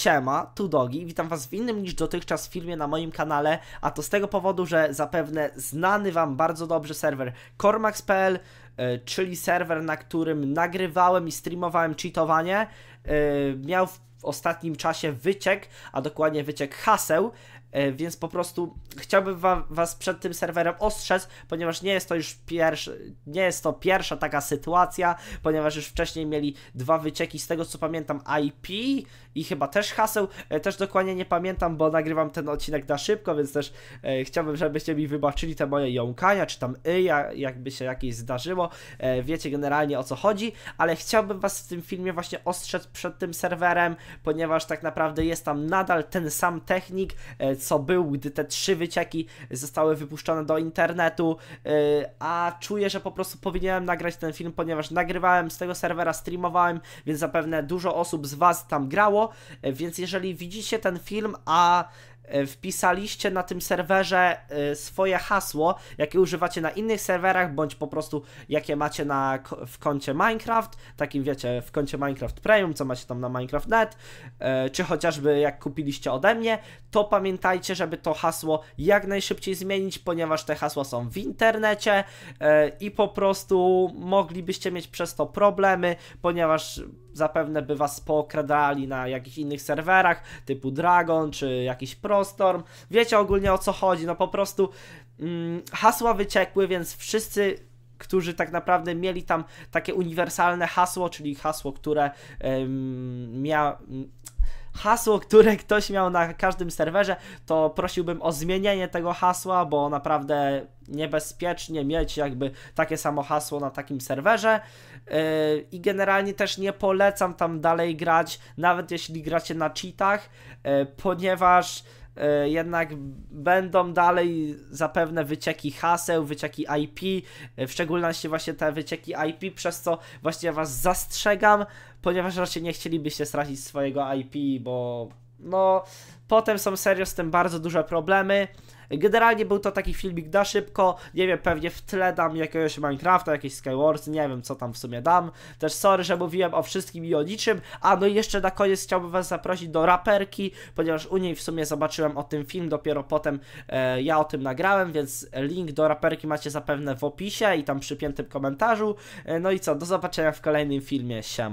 Siema, tu Dogi, witam was w innym niż dotychczas filmie na moim kanale, a to z tego powodu, że zapewne znany wam bardzo dobrze serwer Cormax.pl, e, czyli serwer, na którym nagrywałem i streamowałem cheatowanie, e, miał w ostatnim czasie wyciek, a dokładnie wyciek haseł E, więc po prostu chciałbym wa, was przed tym serwerem ostrzec, ponieważ nie jest to już pierwszy, nie jest to pierwsza taka sytuacja, ponieważ już wcześniej mieli dwa wycieki z tego co pamiętam IP i chyba też haseł, e, też dokładnie nie pamiętam, bo nagrywam ten odcinek na szybko, więc też e, chciałbym, żebyście mi wybaczyli te moje jąkania, czy tam yja, jakby się jakieś zdarzyło, e, wiecie generalnie o co chodzi, ale chciałbym was w tym filmie właśnie ostrzec przed tym serwerem, ponieważ tak naprawdę jest tam nadal ten sam technik, e, co był, gdy te trzy wycieki zostały wypuszczone do internetu, y, a czuję, że po prostu powinienem nagrać ten film, ponieważ nagrywałem z tego serwera, streamowałem, więc zapewne dużo osób z Was tam grało, y, więc jeżeli widzicie ten film, a E, wpisaliście na tym serwerze e, swoje hasło, jakie używacie na innych serwerach, bądź po prostu jakie macie na, w koncie Minecraft, takim wiecie, w koncie Minecraft Premium, co macie tam na Minecraft.net, e, czy chociażby jak kupiliście ode mnie, to pamiętajcie, żeby to hasło jak najszybciej zmienić, ponieważ te hasła są w internecie i po prostu moglibyście mieć przez to problemy, ponieważ zapewne by was pokradali na jakichś innych serwerach, typu Dragon czy jakiś Prostorm. Wiecie ogólnie o co chodzi, no po prostu mm, hasła wyciekły, więc wszyscy którzy tak naprawdę mieli tam takie uniwersalne hasło, czyli hasło, które ym, mia, hasło, które ktoś miał na każdym serwerze, to prosiłbym o zmienienie tego hasła, bo naprawdę niebezpiecznie mieć jakby takie samo hasło na takim serwerze yy, i generalnie też nie polecam tam dalej grać, nawet jeśli gracie na cheatach, yy, ponieważ E, jednak będą dalej zapewne wycieki haseł, wycieki IP, e, w szczególności właśnie te wycieki IP, przez co właśnie Was zastrzegam, ponieważ raczej nie chcielibyście stracić swojego IP, bo no, potem są serio z tym bardzo duże problemy. Generalnie był to taki filmik na szybko, nie wiem, pewnie w tle dam jakiegoś Minecrafta, jakieś Skywars, nie wiem co tam w sumie dam. Też sorry, że mówiłem o wszystkim i o niczym. A no i jeszcze na koniec chciałbym was zaprosić do raperki, ponieważ u niej w sumie zobaczyłem o tym film, dopiero potem e, ja o tym nagrałem, więc link do raperki macie zapewne w opisie i tam przypiętym komentarzu. E, no i co, do zobaczenia w kolejnym filmie, siema.